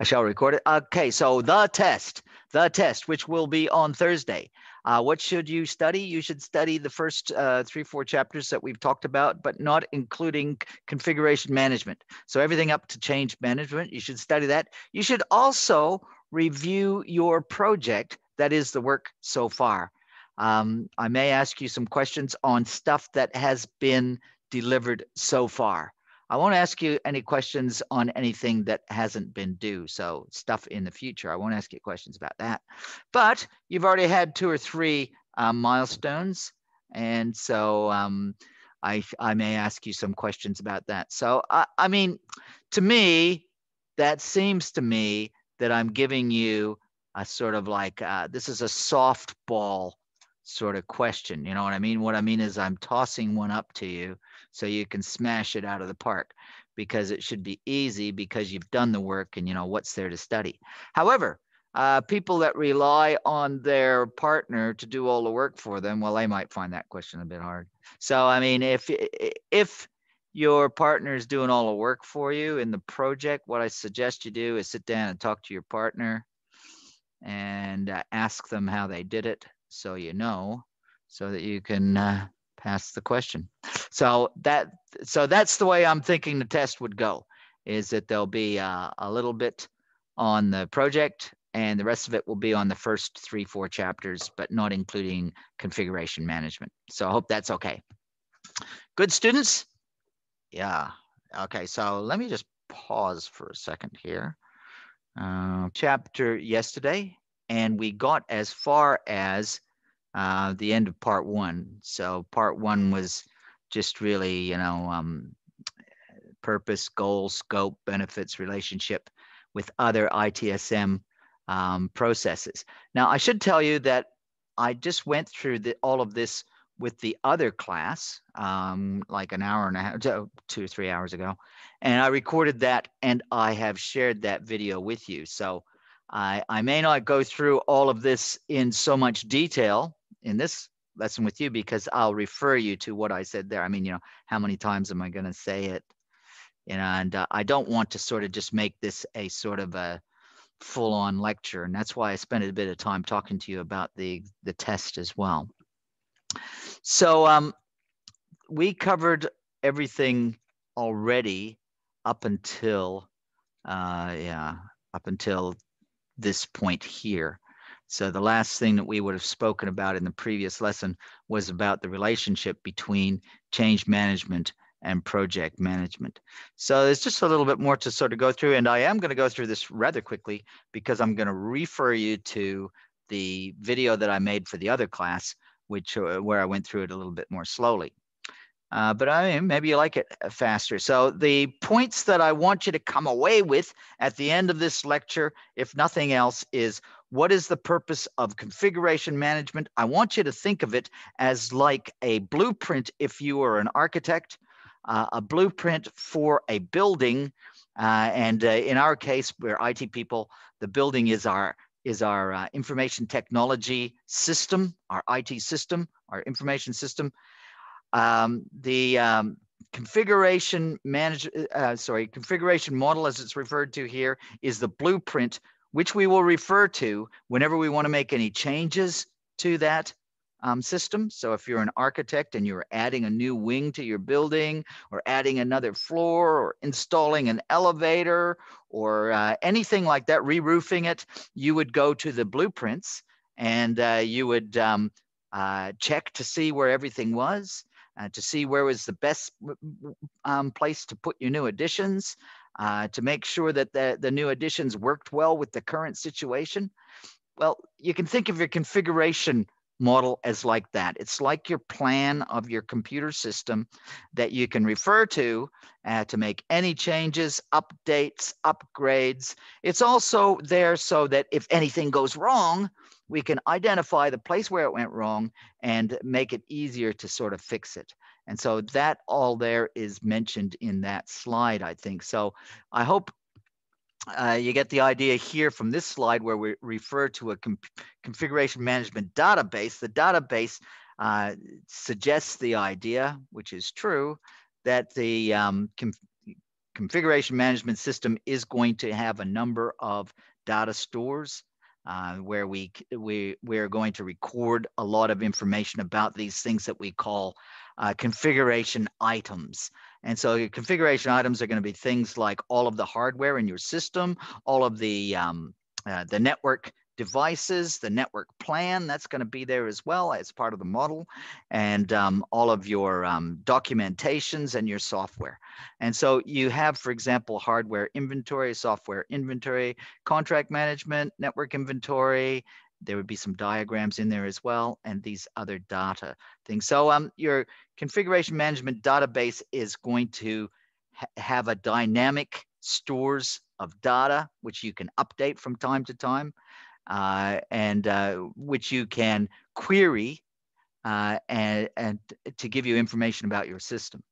I shall record it. Okay, so the test, the test, which will be on Thursday. Uh, what should you study? You should study the first uh, three, four chapters that we've talked about, but not including configuration management. So everything up to change management, you should study that. You should also review your project, that is the work so far. Um, I may ask you some questions on stuff that has been delivered so far. I won't ask you any questions on anything that hasn't been due. So stuff in the future, I won't ask you questions about that. But you've already had two or three uh, milestones. And so um, I, I may ask you some questions about that. So, I, I mean, to me, that seems to me that I'm giving you a sort of like, uh, this is a softball sort of question. You know what I mean? What I mean is I'm tossing one up to you so you can smash it out of the park because it should be easy because you've done the work and you know what's there to study. However, uh, people that rely on their partner to do all the work for them, well, they might find that question a bit hard. So, I mean, if if your partner is doing all the work for you in the project, what I suggest you do is sit down and talk to your partner and uh, ask them how they did it, so you know, so that you can uh, pass the question. So that so that's the way I'm thinking the test would go, is that there'll be uh, a little bit on the project and the rest of it will be on the first three, four chapters, but not including configuration management. So I hope that's okay. Good students? Yeah. Okay, so let me just pause for a second here. Uh, chapter yesterday, and we got as far as uh, the end of part one. So part one was just really, you know, um, purpose, goal, scope, benefits, relationship with other ITSM um, processes. Now, I should tell you that I just went through the, all of this with the other class um, like an hour and a half, oh, two or three hours ago. And I recorded that and I have shared that video with you. So I, I may not go through all of this in so much detail in this lesson with you because I'll refer you to what I said there. I mean, you know, how many times am I going to say it? And uh, I don't want to sort of just make this a sort of a full on lecture. And that's why I spent a bit of time talking to you about the, the test as well. So um, we covered everything already up until, uh, yeah, up until this point here. So the last thing that we would have spoken about in the previous lesson was about the relationship between change management and project management. So there's just a little bit more to sort of go through, and I am going to go through this rather quickly because I'm going to refer you to the video that I made for the other class, which uh, where I went through it a little bit more slowly. Uh, but I mean, maybe you like it uh, faster. So the points that I want you to come away with at the end of this lecture, if nothing else, is what is the purpose of configuration management? I want you to think of it as like a blueprint if you are an architect, uh, a blueprint for a building. Uh, and uh, in our case, we're IT people. The building is our is our uh, information technology system, our IT system, our information system. Um, the um, configuration manage, uh, sorry, configuration model, as it's referred to here, is the blueprint which we will refer to whenever we want to make any changes to that um, system. So if you're an architect and you're adding a new wing to your building or adding another floor or installing an elevator or uh, anything like that, re-roofing it, you would go to the blueprints and uh, you would um, uh, check to see where everything was, uh, to see where was the best um, place to put your new additions, uh, to make sure that the, the new additions worked well with the current situation? Well, you can think of your configuration model as like that. It's like your plan of your computer system that you can refer to uh, to make any changes, updates, upgrades. It's also there so that if anything goes wrong, we can identify the place where it went wrong and make it easier to sort of fix it. And so that all there is mentioned in that slide, I think. So I hope uh, you get the idea here from this slide where we refer to a configuration management database. The database uh, suggests the idea, which is true, that the um, configuration management system is going to have a number of data stores uh, where we, we, we are going to record a lot of information about these things that we call uh, configuration items. And so configuration items are going to be things like all of the hardware in your system, all of the, um, uh, the network devices, the network plan, that's going to be there as well as part of the model, and um, all of your um, documentations and your software. And so you have, for example, hardware inventory, software inventory, contract management, network inventory, there would be some diagrams in there as well and these other data things. So um, your configuration management database is going to ha have a dynamic stores of data, which you can update from time to time uh, and uh, which you can query uh, and, and to give you information about your system.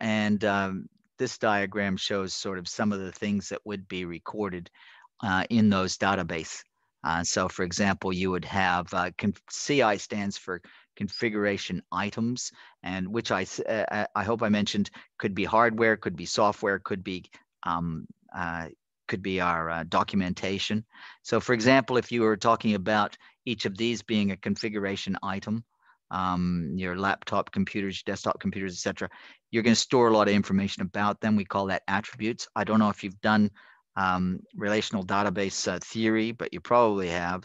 And um, this diagram shows sort of some of the things that would be recorded uh, in those database uh, so for example, you would have uh, CI stands for configuration items, and which I, uh, uh, I hope I mentioned could be hardware, could be software, could be um, uh, could be our uh, documentation. So for example, if you were talking about each of these being a configuration item, um, your laptop computers, desktop computers, etc. You're going to store a lot of information about them. We call that attributes. I don't know if you've done um, relational database uh, theory, but you probably have.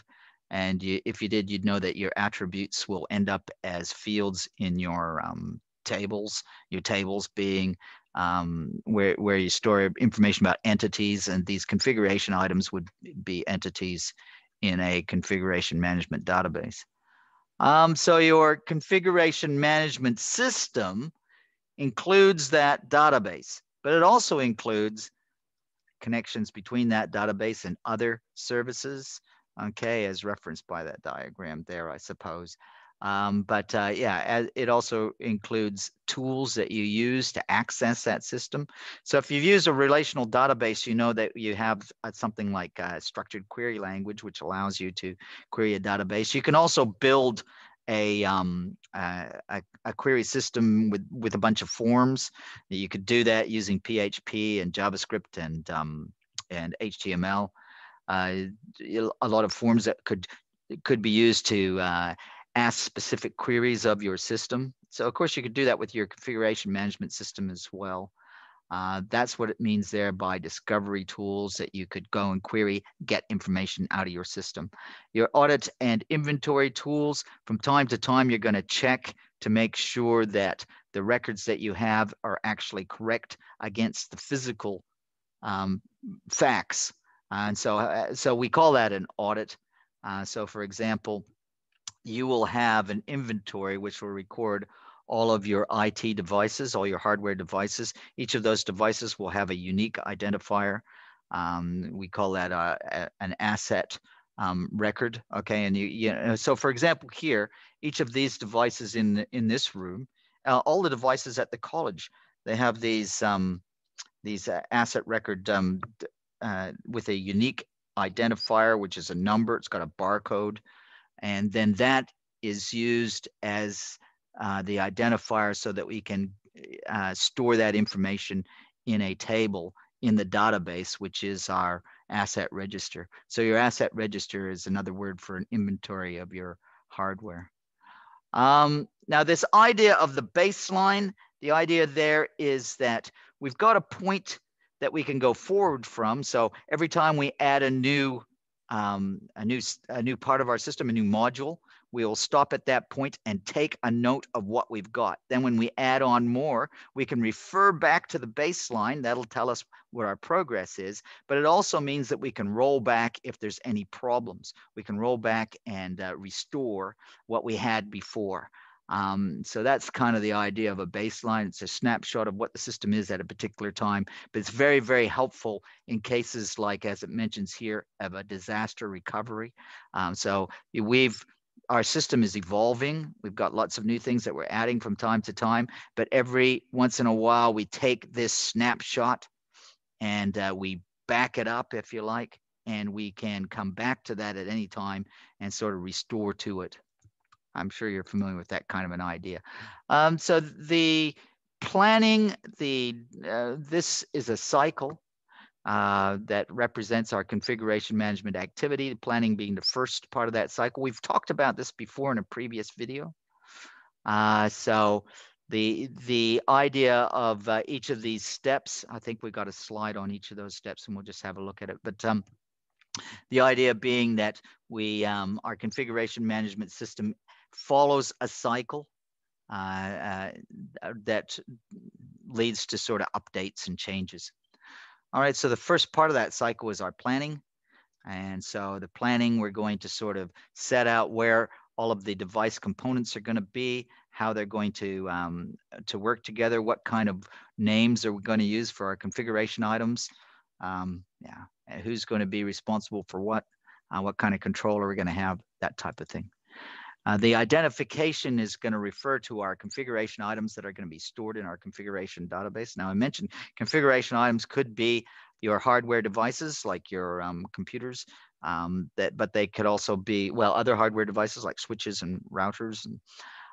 And you, if you did, you'd know that your attributes will end up as fields in your um, tables, your tables being um, where, where you store information about entities and these configuration items would be entities in a configuration management database. Um, so your configuration management system includes that database, but it also includes connections between that database and other services, okay, as referenced by that diagram there, I suppose. Um, but uh, yeah, it also includes tools that you use to access that system. So if you've used a relational database, you know that you have uh, something like uh, structured query language, which allows you to query a database. You can also build a, um, uh, a, a, query system with, with a bunch of forms. You could do that using PHP and JavaScript and, um, and HTML. Uh, a lot of forms that could, could be used to uh, ask specific queries of your system. So of course you could do that with your configuration management system as well. Uh, that's what it means there by discovery tools that you could go and query, get information out of your system. Your audit and inventory tools, from time to time, you're going to check to make sure that the records that you have are actually correct against the physical um, facts. And so, uh, so we call that an audit. Uh, so for example, you will have an inventory which will record all of your IT devices, all your hardware devices. Each of those devices will have a unique identifier. Um, we call that a, uh, a, an asset um, record. Okay, and you, you know, so for example, here, each of these devices in in this room, uh, all the devices at the college, they have these um, these uh, asset record um, uh, with a unique identifier, which is a number. It's got a barcode, and then that is used as uh, the identifier so that we can uh, store that information in a table in the database, which is our asset register. So your asset register is another word for an inventory of your hardware. Um, now this idea of the baseline, the idea there is that we've got a point that we can go forward from. So every time we add a new um, a new a new part of our system, a new module, we'll stop at that point and take a note of what we've got. Then when we add on more, we can refer back to the baseline. That'll tell us what our progress is, but it also means that we can roll back if there's any problems. We can roll back and uh, restore what we had before. Um, so that's kind of the idea of a baseline. It's a snapshot of what the system is at a particular time, but it's very, very helpful in cases like, as it mentions here, of a disaster recovery. Um, so we've our system is evolving. We've got lots of new things that we're adding from time to time, but every once in a while we take this snapshot and uh, we back it up, if you like, and we can come back to that at any time and sort of restore to it. I'm sure you're familiar with that kind of an idea. Um, so the planning, the uh, this is a cycle uh, that represents our configuration management activity, planning being the first part of that cycle. We've talked about this before in a previous video. Uh, so the, the idea of uh, each of these steps, I think we have got a slide on each of those steps and we'll just have a look at it. But um, the idea being that we, um, our configuration management system follows a cycle uh, uh, that leads to sort of updates and changes. All right, so the first part of that cycle is our planning. And so the planning, we're going to sort of set out where all of the device components are going to be, how they're going to, um, to work together, what kind of names are we going to use for our configuration items, um, yeah, and who's going to be responsible for what, uh, what kind of control are we going to have, that type of thing. Uh, the identification is going to refer to our configuration items that are going to be stored in our configuration database. Now, I mentioned configuration items could be your hardware devices like your um, computers, um, that, but they could also be, well, other hardware devices like switches and routers. And,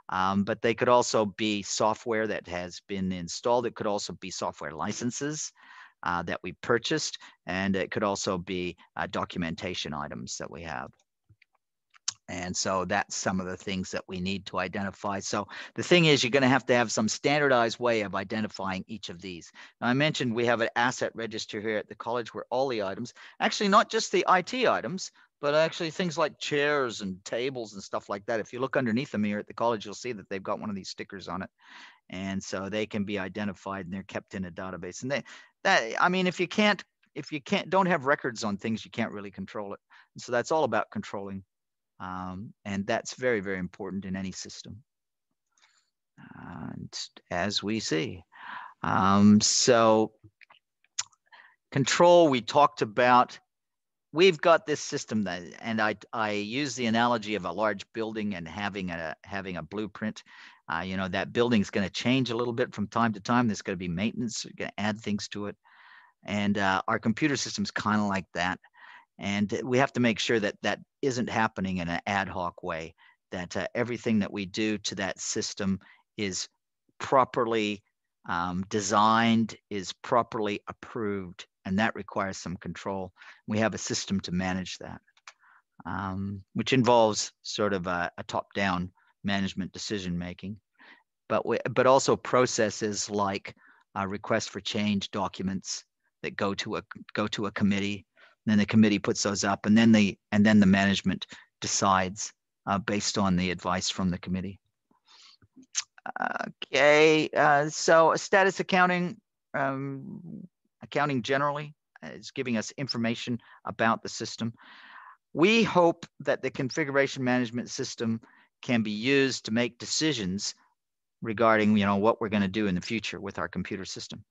um, but they could also be software that has been installed. It could also be software licenses. Uh, that we purchased, and it could also be uh, documentation items that we have. And so that's some of the things that we need to identify. So the thing is, you're going to have to have some standardized way of identifying each of these. Now, I mentioned we have an asset register here at the college where all the items, actually not just the IT items, but actually things like chairs and tables and stuff like that. If you look underneath them here at the college, you'll see that they've got one of these stickers on it. And so they can be identified and they're kept in a database. And they, that, I mean, if you can't, if you can't, don't have records on things, you can't really control it. And so that's all about controlling um, and that's very, very important in any system. And as we see, um, so control, we talked about we've got this system that and i i use the analogy of a large building and having a having a blueprint uh, you know that building's going to change a little bit from time to time there's going to be maintenance going to add things to it and uh, our computer system's kind of like that and we have to make sure that that isn't happening in an ad hoc way, that uh, everything that we do to that system is properly um, designed, is properly approved, and that requires some control. We have a system to manage that, um, which involves sort of a, a top-down management decision making, but but also processes like uh, requests for change documents that go to a go to a committee then the committee puts those up, and then the and then the management decides uh, based on the advice from the committee. Okay, uh, so status accounting, um, accounting generally is giving us information about the system. We hope that the configuration management system can be used to make decisions regarding you know what we're going to do in the future with our computer system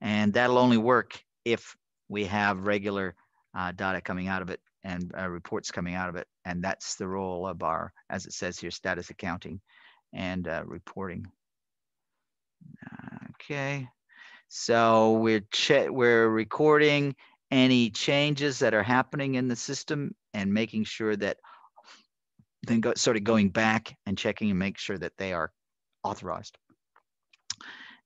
and that'll only work if we have regular uh, data coming out of it and uh, reports coming out of it. And that's the role of our, as it says here, status accounting and uh, reporting. Okay, so we're we're recording any changes that are happening in the system and making sure that then go, sort of going back and checking and make sure that they are authorized.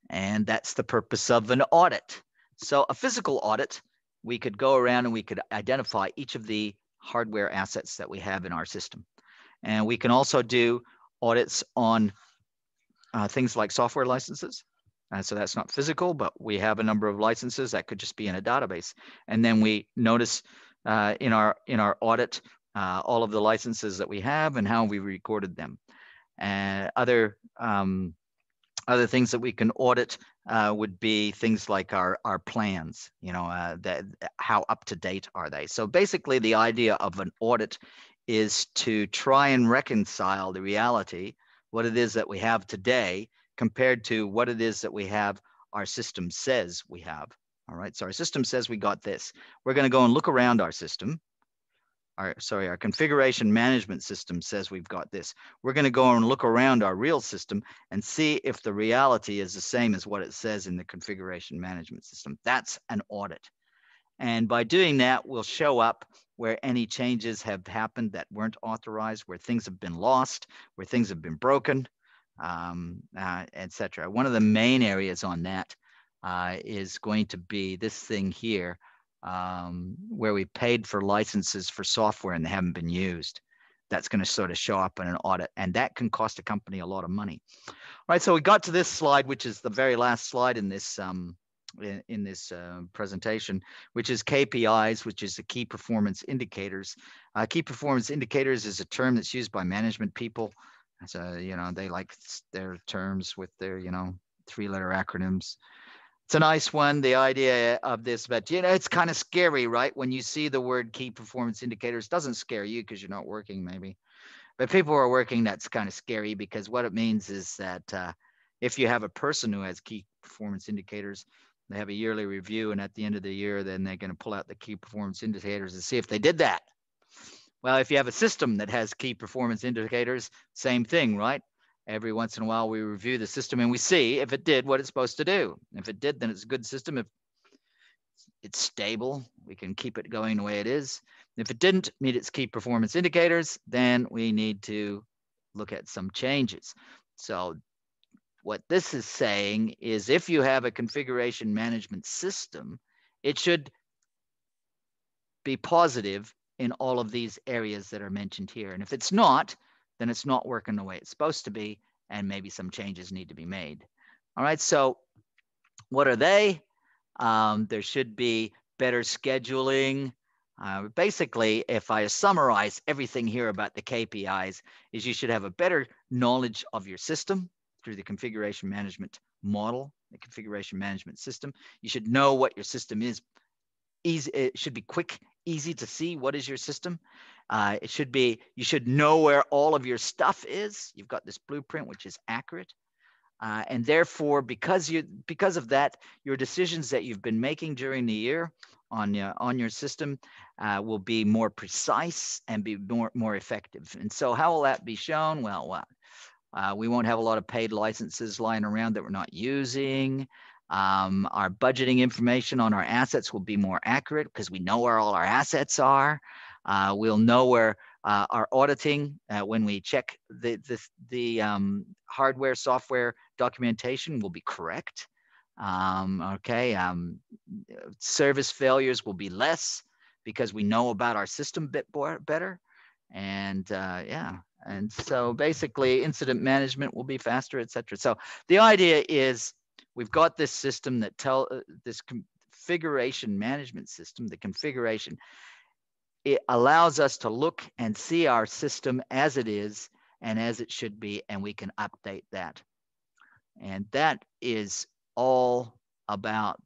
And that's the purpose of an audit. So a physical audit we could go around and mm-hmm. we could identify each of the hardware assets that we have in our system. And we can also do audits on uh, things like software licenses. Uh, so that's not physical, but we have a number of licenses that could just be in a database. And then we notice uh, in our in our audit uh, all of the licenses that we have and how we recorded them. And other um, other things that we can audit uh, would be things like our our plans. You know, uh, that uh, how up to date are they? So basically, the idea of an audit is to try and reconcile the reality, what it is that we have today, compared to what it is that we have. Our system says we have. All right. So our system says we got this. We're going to go and look around our system our, sorry, our configuration management system says we've got this. We're going to go and look around our real system and see if the reality is the same as what it says in the configuration management system. That's an audit. And by doing that, we'll show up where any changes have happened that weren't authorized, where things have been lost, where things have been broken, um, uh, etc. One of the main areas on that uh, is going to be this thing here, um, where we paid for licenses for software and they haven't been used. That's going to sort of show up in an audit, and that can cost a company a lot of money. All right, so we got to this slide, which is the very last slide in this um, in, in, this uh, presentation, which is KPIs, which is the key performance indicators. Uh, key performance indicators is a term that's used by management people. So you know they like their terms with their you know three-letter acronyms it's a nice one the idea of this but you know it's kind of scary right when you see the word key performance indicators doesn't scare you because you're not working maybe but people who are working that's kind of scary because what it means is that uh, if you have a person who has key performance indicators they have a yearly review and at the end of the year then they're going to pull out the key performance indicators and see if they did that well if you have a system that has key performance indicators same thing right every once in a while we review the system and we see if it did what it's supposed to do. If it did, then it's a good system. If it's stable, we can keep it going the way it is. If it didn't meet its key performance indicators, then we need to look at some changes. So what this is saying is if you have a configuration management system, it should be positive in all of these areas that are mentioned here. And if it's not, then it's not working the way it's supposed to be, and maybe some changes need to be made. All right, so what are they? Um, there should be better scheduling. Uh, basically, if I summarize everything here about the KPIs, is you should have a better knowledge of your system through the configuration management model, the configuration management system. You should know what your system is. Easy, it should be quick, easy to see what is your system. Uh, it should be, you should know where all of your stuff is. You've got this blueprint, which is accurate. Uh, and therefore, because you because of that, your decisions that you've been making during the year on your, on your system uh, will be more precise and be more, more effective. And so how will that be shown? Well, well uh, we won't have a lot of paid licenses lying around that we're not using. Um, our budgeting information on our assets will be more accurate because we know where all our assets are. Uh, we'll know where uh, our auditing, uh, when we check the, the, the um, hardware, software documentation will be correct. Um, okay, um, service failures will be less because we know about our system bit better. And uh, yeah, and so basically incident management will be faster, et cetera. So the idea is we've got this system that tell uh, this configuration management system, the configuration it allows us to look and see our system as it is and as it should be, and we can update that. And that is all about